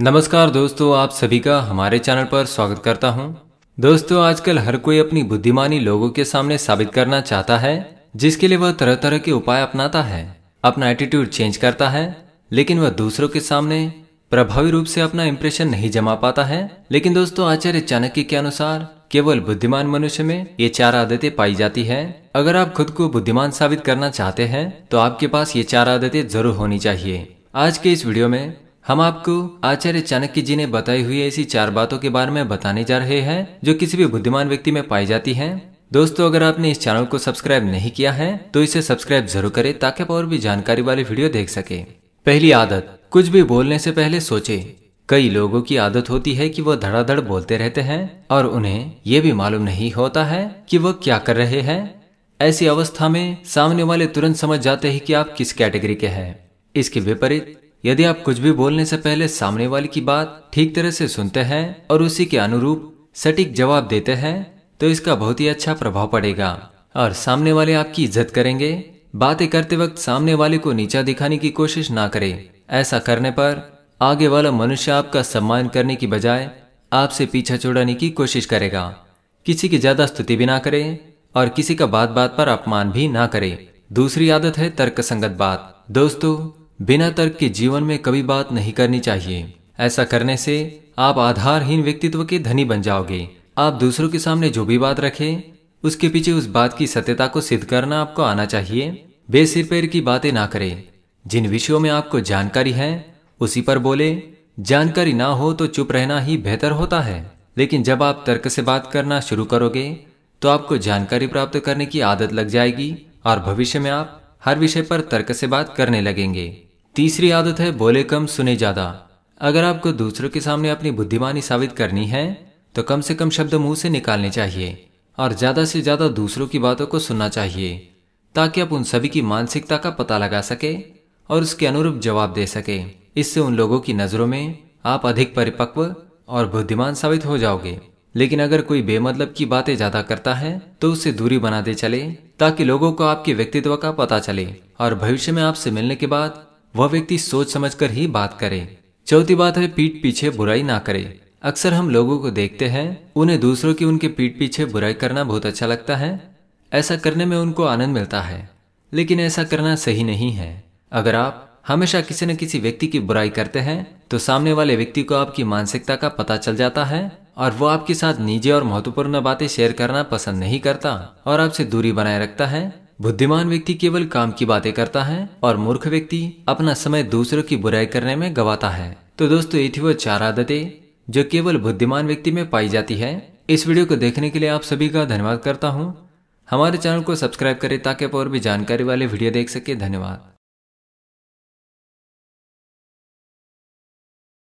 नमस्कार दोस्तों आप सभी का हमारे चैनल पर स्वागत करता हूं। दोस्तों आजकल हर कोई अपनी बुद्धिमानी लोगों के सामने साबित करना चाहता है जिसके लिए वह तरह तरह के उपाय अपनाता है अपना एटीट्यूड चेंज करता है लेकिन वह दूसरों के सामने प्रभावी रूप से अपना इम्प्रेशन नहीं जमा पाता है लेकिन दोस्तों आचार्य चाणक्य के अनुसार केवल बुद्धिमान मनुष्य में ये चार आदतें पाई जाती है अगर आप खुद को बुद्धिमान साबित करना चाहते हैं तो आपके पास ये चार आदतें जरूर होनी चाहिए आज के इस वीडियो में हम आपको आचार्य चाणक्य जी ने बताई हुई ऐसी चार बातों के बारे में बताने जा रहे हैं जो किसी भी बुद्धिमान व्यक्ति में पाई जाती हैं दोस्तों अगर आपने इस चैनल को सब्सक्राइब नहीं किया है तो इसे सब्सक्राइब जरूर करें ताकि आप और भी जानकारी वाली वीडियो देख सके पहली आदत कुछ भी बोलने से पहले सोचे कई लोगों की आदत होती है कि वह धड़ाधड़ बोलते रहते हैं और उन्हें यह भी मालूम नहीं होता है कि वह क्या कर रहे हैं ऐसी अवस्था में सामने वाले तुरंत समझ जाते हैं कि आप किस कैटेगरी के हैं इसके विपरीत यदि आप कुछ भी बोलने से पहले सामने वाले की बात ठीक तरह से सुनते हैं और उसी के अनुरूप सटीक जवाब देते हैं तो इसका बहुत ही अच्छा प्रभाव पड़ेगा और सामने वाले आपकी इज्जत करेंगे बातें करते वक्त सामने वाले को नीचा दिखाने की कोशिश ना करें ऐसा करने पर आगे वाला मनुष्य आपका सम्मान करने की बजाय आपसे पीछा छोड़ाने की कोशिश करेगा किसी की ज्यादा स्तुति भी ना करें और किसी का बात बात पर अपमान भी ना करें दूसरी आदत है तर्कसंगत बात दोस्तों बिना तर्क के जीवन में कभी बात नहीं करनी चाहिए ऐसा करने से आप आधारहीन व्यक्तित्व के धनी बन जाओगे आप दूसरों के सामने जो भी बात रखें उसके पीछे उस बात की सत्यता को सिद्ध करना आपको आना चाहिए बेसिर पैर की बातें ना करें जिन विषयों में आपको जानकारी है उसी पर बोले जानकारी ना हो तो चुप रहना ही बेहतर होता है लेकिन जब आप तर्क से बात करना शुरू करोगे तो आपको जानकारी प्राप्त करने की आदत लग जाएगी और भविष्य में आप हर विषय पर तर्क से बात करने लगेंगे तीसरी आदत है बोले कम सुने ज्यादा अगर आपको दूसरों के सामने अपनी बुद्धिमानी साबित करनी है तो कम से कम शब्द मुंह से निकालने चाहिए और ज्यादा से ज्यादा दूसरों की बातों को सुनना चाहिए ताकि आप उन सभी की मानसिकता का पता लगा सके और उसके अनुरूप जवाब दे सके इससे उन लोगों की नजरों में आप अधिक परिपक्व और बुद्धिमान साबित हो जाओगे लेकिन अगर कोई बेमतलब की बातें ज्यादा करता है तो उससे दूरी बनाते चले ताकि लोगों को आपके व्यक्तित्व का पता चले और भविष्य में आपसे मिलने के बाद वह व्यक्ति सोच समझकर ही बात करे चौथी बात है पीठ पीछे बुराई ना करे अक्सर हम लोगों को देखते हैं उन्हें दूसरों की उनके पीठ पीछे बुराई करना बहुत अच्छा लगता है ऐसा करने में उनको आनंद मिलता है लेकिन ऐसा करना सही नहीं है अगर आप हमेशा किसी न किसी व्यक्ति की बुराई करते हैं तो सामने वाले व्यक्ति को आपकी मानसिकता का पता चल जाता है और वो आपके साथ निजी और महत्वपूर्ण बातें शेयर करना पसंद नहीं करता और आपसे दूरी बनाए रखता है बुद्धिमान व्यक्ति केवल काम की बातें करता है और मूर्ख व्यक्ति अपना समय दूसरों की बुराई करने में गवाता है तो दोस्तों ये थी वो चार आदतें जो केवल बुद्धिमान व्यक्ति में पाई जाती है इस वीडियो को देखने के लिए आप सभी का धन्यवाद करता हूँ हमारे चैनल को सब्सक्राइब करें ताकि आप और भी जानकारी वाले वीडियो देख सके धन्यवाद